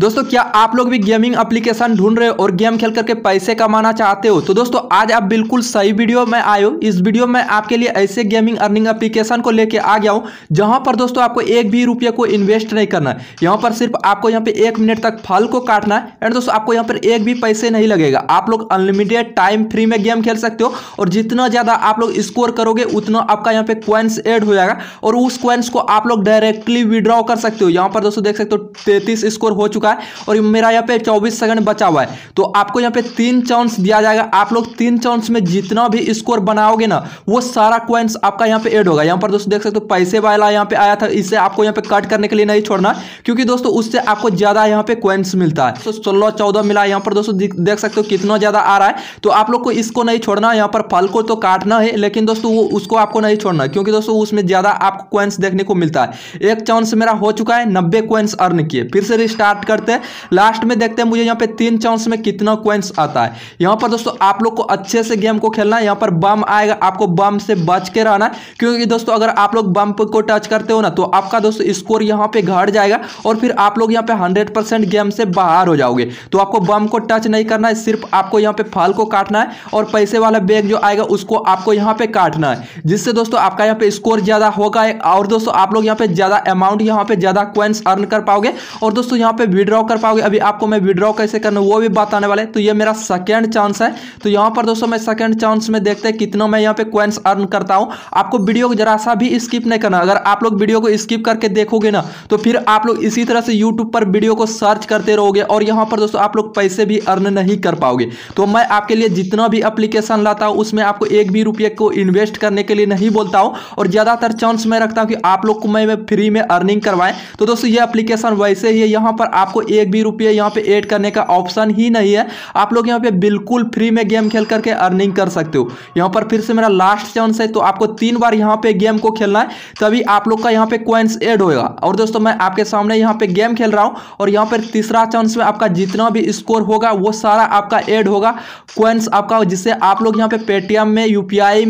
दोस्तों क्या आप लोग भी गेमिंग एप्लीकेशन ढूंढ रहे हो और गेम खेल करके पैसे कमाना चाहते हो तो दोस्तों आज आप बिल्कुल सही वीडियो में आए हो इस वीडियो में आपके लिए ऐसे गेमिंग अर्निंग एप्लीकेशन को लेके आ गया हूँ जहाँ पर दोस्तों आपको एक भी रुपये को इन्वेस्ट नहीं करना है यहाँ पर सिर्फ आपको यहाँ पे एक मिनट तक फल को काटना है एंड दोस्तों आपको यहाँ पर एक भी पैसे नहीं लगेगा आप लोग अनलिमिटेड टाइम फ्री में गेम खेल सकते हो और जितना ज़्यादा आप लोग स्कोर करोगे उतना आपका यहाँ पे क्वेंस एड हो जाएगा और उस क्वेंस को आप लोग डायरेक्टली विड्रॉ कर सकते हो यहाँ पर दोस्तों देख सकते हो तैतीस स्कोर हो चुका चुका है और मेरा यहाँ पे चौबीस सेकंड बचा हुआ है तो आपको यहाँ पे तीन चांस दिया जाएगा आप लोग तीन चांस में जितना भी स्कोर बनाओगे ना वो सारा क्वेंस आपका यहाँ पे एड होगा यहाँ पर दोस्तों देख सकते हो पैसे वाला यहाँ पे आया था इसे आपको यहाँ पे कट करने के लिए नहीं छोड़ना क्योंकि दोस्तों उससे आपको ज़्यादा यहाँ पे क्वेंस मिलता है तो सोलह चौदह मिला यहाँ पर दोस्तों देख सकते हो कितना ज़्यादा आ रहा है तो आप लोग को इसको नहीं छोड़ना यहाँ पर फल को तो काटना है लेकिन दोस्तों वो उसको आपको नहीं छोड़ना क्योंकि दोस्तों उसमें ज़्यादा आपको क्वेंस देखने को मिलता है एक चांस मेरा हो चुका है नब्बे क्वेंस अर्न किए फिर से रिस्टार्ट कर करते हैं लास्ट में देखते हैं मुझे यहाँ पे तीन चांस में कितना क्वेंस आता है यहाँ पर दोस्तों आप लोग को अच्छे से गेम को खेलना है यहाँ पर बम आएगा आपको बम से बच के रहना क्योंकि दोस्तों अगर आप लोग बम को टच करते हो ना तो आपका दोस्तों स्कोर यहाँ पे घट जाएगा और फिर आप लोग यहाँ पे हंड्रेड गेम से बाहर हो जाओगे तो आपको बम को टच नहीं करना है सिर्फ आपको यहाँ पे फल को काटना है और पैसे वाला बैग जो आएगा उसको आपको यहाँ पे काटना है जिससे दोस्तों आपका यहाँ पे स्कोर ज़्यादा होगा और दोस्तों आप लोग यहाँ पे ज़्यादा अमाउंट यहाँ पे ज़्यादा क्वेंस अर्न कर पाओगे और दोस्तों यहाँ पे वीडियो विड्रॉ कर पाओगे अभी आपको मैं विड्रॉ कैसे करना वो भी बताने वाला है तो ये मेरा सेकेंड चांस है तो यहाँ पर दोस्तों मैं सेकेंड चांस में देखते हैं कितना मैं यहाँ पे क्वेंस अर्न करता हूँ आपको वीडियो को जरा सा भी स्किप नहीं करना अगर आप लोग वीडियो को स्किप करके देखोगे ना तो फिर आप लोग इसी तरह से यूट्यूब पर वीडियो को सर्च करते रहोगे और यहाँ पर दोस्तों आप लोग पैसे भी अर्न नहीं कर पाओगे तो मैं आपके लिए जितना भी अप्लीकेशन लाता हूँ उसमें आपको एक भी रुपये को इन्वेस्ट करने के लिए नहीं बोलता हूँ और ज़्यादातर चांस मैं रखता हूँ कि आप लोग को मैं फ्री में अर्निंग करवाएं तो दोस्तों ये अप्लीकेशन वैसे ही है यहाँ पर आपको आपको एक भी रुपया यहाँ पे ऐड करने का ऑप्शन ही नहीं है आप लोग यहाँ पे बिल्कुल फ्री में गेम खेल करके अर्निंग कर सकते हो यहाँ पर फिर से मेरा लास्ट चांस है तो आपको तीन बार यहाँ पे गेम को खेलना है तभी आप लोग का यहाँ पे क्वेंस एड होगा और दोस्तों मैं आपके सामने यहाँ पे गेम खेल रहा हूँ और यहाँ पर तीसरा चांस में आपका जितना भी स्कोर होगा वो सारा आपका एड होगा क्वेंस आपका जिससे आप लोग यहाँ पे पेटीएम में यू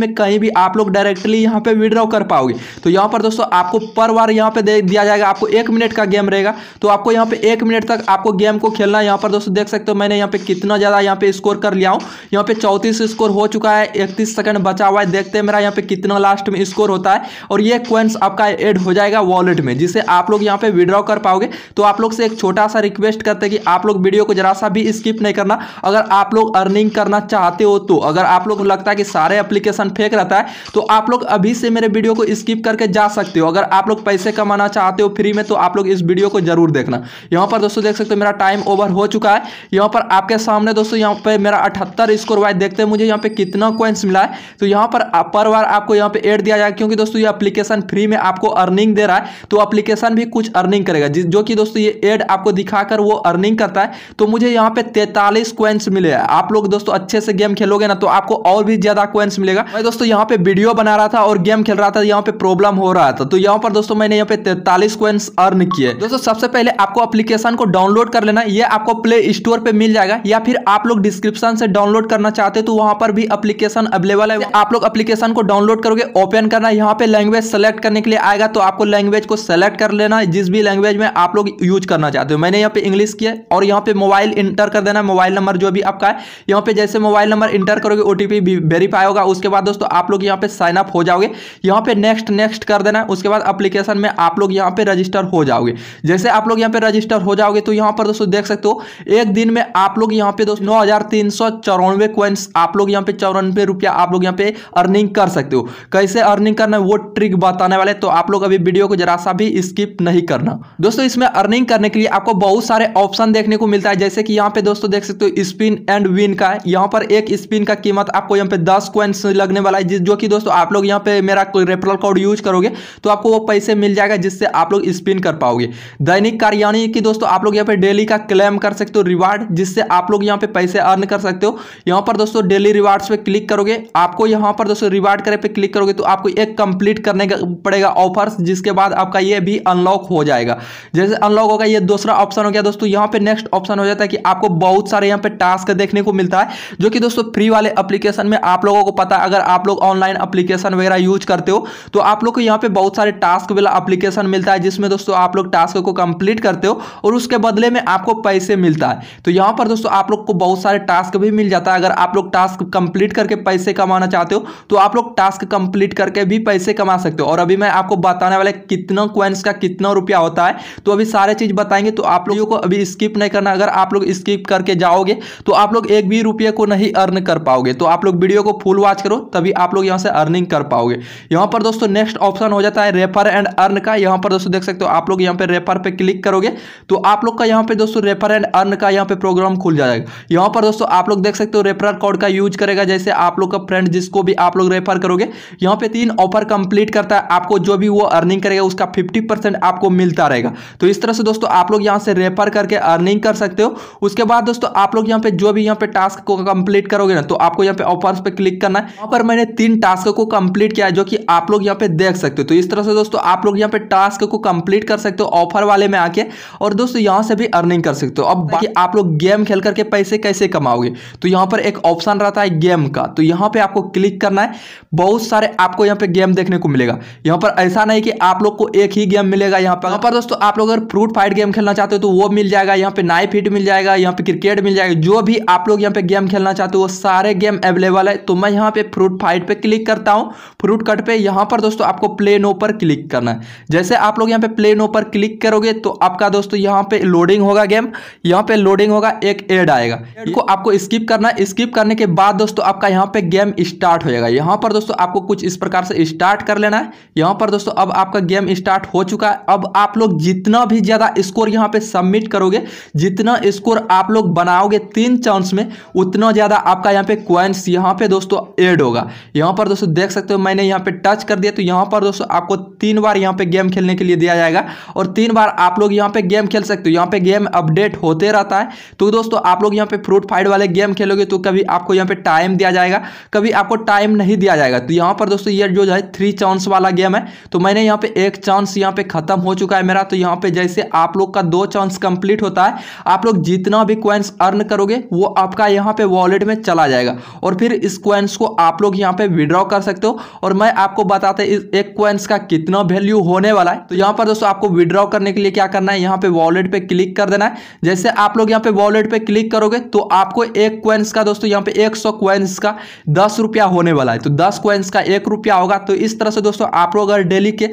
में कहीं भी आप लोग डायरेक्टली यहाँ पे विड्रॉ कर पाओगे तो यहाँ पर दोस्तों आपको पर बार यहाँ पे दे दिया जाएगा आपको एक मिनट का गेम रहेगा तो आपको यहाँ पे एक मिनट तक आपको गेम को खेलना है यहाँ पर दोस्तों देख सकते हो मैंने यहाँ पे कितना ज़्यादा यहाँ पे स्कोर कर लिया हूँ यहाँ पे चौंतीस स्कोर हो चुका है इकतीस सेकंड बचा हुआ है देखते हैं मेरा यहाँ पे कितना लास्ट में स्कोर होता है और ये क्वेंस आपका एड हो जाएगा वॉलेट में जिसे आप लोग यहाँ पे विड्रॉ कर पाओगे तो आप लोग से एक छोटा सा रिक्वेस्ट करते हैं कि आप लोग वीडियो को जरा सा भी स्किप नहीं करना अगर आप लोग अर्निंग करना चाहते हो तो अगर आप लोग लगता है कि सारे एप्लीकेशन फेक रहता है तो आप लोग अभी से मेरे वीडियो को स्किप करके जा सकते हो अगर आप लोग पैसे कमाना चाहते हो फ्री में तो आप लोग इस वीडियो को जरूर देखना यहाँ पर पर दोस्तों देख सकते हो मेरा टाइम ओवर हो चुका है यहाँ पर आपके सामने दोस्तों यहाँ पे मेरा अठहत्तर स्कोर वाइज देखते हैं मुझे यहाँ पे कितना कॉइन्स मिला है तो यहाँ पर पर बार आपको यहाँ पे एड दिया जाएगा क्योंकि दोस्तों ये अपलीकेशन फ्री में आपको अर्निंग दे रहा है तो अप्लीकेशन भी कुछ अर्निंग करेगा जो कि दोस्तों ये एड आपको दिखाकर वो अर्निंग करता है तो मुझे यहाँ पे तैतालीस क्वेंस मिले हैं आप लोग दोस्तों अच्छे से गेम खेलोगे ना तो आपको और भी ज्यादा क्वेंस मिलेगा मैं दोस्तों यहाँ पे वीडियो बना रहा था और गेम खेल रहा था यहाँ पे प्रॉब्लम हो रहा था तो यहाँ पर दोस्तों मैंने यहाँ पे तैतालीस क्वेंस अर्न किए दोस्तों सबसे पहले आपको अप्लीकेशन एप्लीकेशन को डाउनलोड कर लेना ये आपको प्ले स्टोर पे मिल जाएगा या फिर आप लोग डिस्क्रिप्शन से डाउनलोड करना चाहते तो वहां पर भी एप्लीकेशन अवेलेबल है आप लोग एप्लीकेशन को डाउनलोड करोगे ओपन करना यहाँ पे लैंग्वेज सेलेक्ट करने के लिए आएगा तो आपको लैंग्वेज को सेलेक्ट कर लेना जिस भी लैंग्वेज में आप लोग यूज करना चाहते हो मैंने यहाँ पे इंग्लिश किया और यहाँ पे मोबाइल इंटर कर देना मोबाइल नंबर जो भी आपका है यहाँ पे जैसे मोबाइल नंबर इंटर करोगे ओटीपी वेरीफाई होगा उसके बाद दोस्तों आप लोग यहाँ पे साइन अप हो जाओगे यहाँ पे नेक्स्ट नेक्स्ट कर देना उसके बाद अप्लीकेशन में आप लोग यहाँ पे रजिस्टर हो जाओगे जैसे आप लोग यहाँ पे रजिस्टर हो जाओगे तो यहाँ पर दोस्तों देख सकते हो एक दिन में आप लोग यहाँ पे दोस्तों नौ हजार तीन सौ चौरानवे क्वेंस आप लोग यहाँ पे चौरानवे रुपया आप लोग यहाँ पे अर्निंग कर सकते हो कैसे अर्निंग करना है वो ट्रिक बताने वाले तो आप लोग अभी वीडियो को जरा सा भी स्किप नहीं करना दोस्तों इसमें अर्निंग करने के लिए आपको बहुत सारे ऑप्शन देखने को मिलता है जैसे कि यहाँ पे दोस्तों देख सकते हो स्पिन एंड विन का है यहाँ पर एक स्पिन का कीमत आपको यहाँ पे दस क्वेंस लगने वाला है जो कि दोस्तों आप लोग यहाँ पे मेरा रेफरल कोड यूज करोगे तो आपको वो पैसे मिल जाएगा जिससे आप लोग स्पिन कर पाओगे दैनिक कार्य यानी कि दोस्तों आप लोग यहाँ पे डेली का क्लेम कर सकते हो रिवार्ड जिससे आप लोग यहाँ पे पैसे अर्न कर सकते हो यहाँ पर दोस्तों डेली रिवार्ड्स पे क्लिक करोगे आपको यहाँ पर दोस्तों रिवार्ड करे पे क्लिक करोगे तो आपको एक कंप्लीट करने का पड़ेगा ऑफर्स जिसके बाद आपका ये भी अनलॉक हो जाएगा जैसे अनलॉक होगा ये दूसरा ऑप्शन हो गया दोस्तों यहाँ पे नेक्स्ट ऑप्शन हो जाता है कि आपको बहुत सारे यहाँ पे टास्क देखने को मिलता है जो कि दोस्तों फ्री वाले अप्लीकेशन में आप लोगों को पता अगर आप लोग ऑनलाइन अप्लीकेशन वगैरह यूज करते हो तो आप लोग को यहाँ पे बहुत सारे टास्क वाला अप्लीकेशन मिलता है जिसमें दोस्तों आप लोग टास्क को कंप्लीट करते हो और उसके बदले में आपको पैसे मिलता है तो यहाँ पर दोस्तों आप लोग को बहुत सारे टास्क भी मिल जाता है अगर आप लोग टास्क कंप्लीट करके पैसे कमाना चाहते हो तो आप लोग टास्क कंप्लीट करके भी पैसे कमा सकते हो और अभी मैं आपको बताने वाला कितना क्वेंस का कितना रुपया होता है तो अभी सारे चीज़ बताएंगे तो आप लोगों को अभी स्किप नहीं करना अगर आप लोग स्किप करके जाओगे तो आप लोग एक भी रुपये को नहीं अर्न कर पाओगे तो आप लोग वीडियो को फुल वॉच करो तभी आप लोग यहाँ से अर्निंग कर पाओगे यहाँ पर दोस्तों नेक्स्ट ऑप्शन हो जाता है रेफर एंड अर्न का यहाँ पर दोस्तों देख सकते हो आप लोग यहाँ पर रेफर पर क्लिक करोगे तो आप लोग का यहाँ पे दोस्तों रेफर एंड अर्न का यहाँ पे प्रोग्राम खुल जाएगा यहाँ पर दोस्तों आप लोग देख सकते हो रेफर कोड का यूज करेगा जैसे आप लोग का फ्रेंड जिसको भी आप लोग रेफर करोगे यहाँ पे तीन ऑफर कंप्लीट करता है आपको जो भी वो अर्निंग करेगा उसका फिफ्टी आपको मिलता रहेगा तो इस तरह से दोस्तों आप लोग यहाँ से रेफर करके अर्निंग कर सकते हो उसके बाद दोस्तों आप लोग यहाँ पे जो भी यहाँ पे टास्क को कंप्लीट करोगे ना तो आपको यहाँ पे ऑफर पे क्लिक करना है यहाँ पर मैंने तीन टास्क को कंप्लीट किया है जो कि आप लोग यहाँ पे देख सकते हो तो इस तरह से दोस्तों आप लोग यहाँ पे टास्क को कंप्लीट कर सकते हो ऑफर वाले में आके और दोस्तों दोस्तों यहाँ से भी अर्निंग कर सकते हो अब बाकी आप लोग गेम खेल करके पैसे कैसे कमाओगे तो यहाँ पर एक ऑप्शन रहता है गेम का तो यहाँ पे आपको क्लिक करना है बहुत सारे आपको यहाँ पे गेम देखने को मिलेगा यहाँ पर ऐसा नहीं कि आप लोग को एक ही गेम मिलेगा यहाँ पर यहाँ पर दोस्तों आप लोग अगर फ्रूट फाइट गेम खेलना चाहते हो तो वो मिल जाएगा यहाँ पे नाइफ हिट मिल जाएगा यहाँ पे क्रिकेट मिल जाएगा जो भी आप लोग यहाँ पे गेम खेलना चाहते हो वो सारे गेम अवेलेबल है तो मैं यहाँ पे फ्रूट फाइट पर क्लिक करता हूँ फ्रूट कट पर यहाँ पर दोस्तों आपको प्ले नो पर क्लिक करना है जैसे आप लोग यहाँ पे प्ले नो पर क्लिक करोगे तो आपका दोस्तों यहाँ यहाँ पे लोडिंग होगा गेम यहाँ पे लोडिंग होगा एक एड आएगा एड को आपको स्किप करना है स्किप करने के बाद दोस्तों आपका यहाँ पे गेम स्टार्ट हो जाएगा यहाँ पर दोस्तों आपको कुछ इस प्रकार से स्टार्ट कर लेना है यहाँ पर दोस्तों अब आपका गेम स्टार्ट हो चुका है अब आप लोग जितना भी ज़्यादा स्कोर यहाँ पे सबमिट करोगे जितना स्कोर आप लोग बनाओगे तीन चांस में उतना ज़्यादा आपका यहाँ पे क्वाइंस यहाँ पे दोस्तों एड होगा यहाँ पर दोस्तों देख सकते हो मैंने यहाँ पे टच कर दिया तो यहाँ पर दोस्तों आपको तीन बार यहाँ पे गेम खेलने के लिए दिया जाएगा और तीन बार आप लोग यहाँ पे गेम खेल सकते हो यहाँ पे गेम अपडेट होते रहता है तो दोस्तों आप लोग यहाँ पे फ्रूट फाइट वाले गेम खेलोगे तो कभी आपको यहाँ पे टाइम दिया जाएगा कभी आपको टाइम नहीं दिया जाएगा तो यहाँ पर दोस्तों ये जो है थ्री चांस वाला गेम है तो मैंने यहाँ पे एक चांस यहाँ पे खत्म हो चुका है मेरा तो यहाँ पे जैसे आप लोग का दो चांस कंप्लीट होता है आप लोग जितना भी क्वेंस अर्न करोगे वो आपका यहाँ पे वॉलेट में चला जाएगा और फिर इस क्वेंस को आप लोग यहाँ पे विड्रॉ कर सकते हो और मैं आपको बताते इस एक क्वेंस का कितना वैल्यू होने वाला है तो यहाँ पर दोस्तों आपको विड्रॉ करने के लिए क्या करना है यहाँ पे वॉलेट वॉलेट पे क्लिक कर देना है जैसे आप लोग यहाँ पे वॉलेट पे क्लिक करोगे तो आपको एक क्वेंस का दोस्तों यहाँ पे एक सौ क्वेंस का दस रुपया होने वाला है तो दस क्वेंस का एक रुपया होगा तो इस तरह से दोस्तों आप लोग अगर डेली के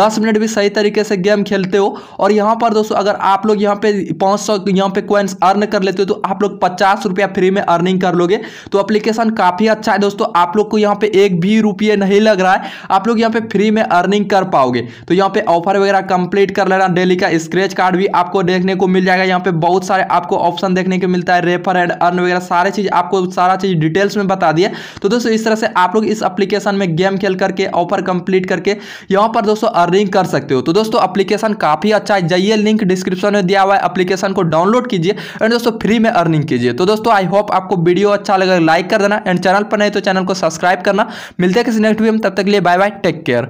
दस मिनट भी सही तरीके से गेम खेलते हो और यहाँ पर दोस्तों अगर आप लोग यहाँ पे पाँच सौ यहाँ पे क्वेंस अर्न कर लेते हो तो आप लोग पचास रुपया फ्री में अर्निंग कर लोगे तो अप्लीकेशन काफ़ी अच्छा है दोस्तों आप लोग को यहाँ पे एक भी रुपये नहीं लग रहा है आप लोग यहाँ पे फ्री में अर्निंग कर पाओगे तो यहाँ पे ऑफर वगैरह कंप्लीट कर लेना डेली का स्क्रेच कार्ड भी आप आपको देखने को मिल जाएगा यहाँ पे बहुत सारे आपको ऑप्शन देखने को मिलता है रेफर एंड अर्न वगैरह सारे चीज़ आपको सारा चीज़ डिटेल्स में बता दिया तो दोस्तों इस तरह से आप लोग इस एप्लीकेशन में गेम खेल करके ऑफर कंप्लीट करके यहाँ पर दोस्तों अर्निंग कर सकते हो तो दोस्तों अप्लीकेशन काफ़ी अच्छा है जाइए लिंक डिस्क्रिप्शन में दिया हुआ है अप्लीकेशन को डाउनलोड कीजिए एंड दोस्तों फ्री में अर्निंग कीजिए तो दोस्तों आई होप आपको वीडियो अच्छा लगा लाइक कर देना एंड चैनल पर नहीं तो चैनल को सब्सक्राइब करना मिलते हैं किसी नेक्स्ट वीडियो में तब तक लिए बाय बाय टेक केयर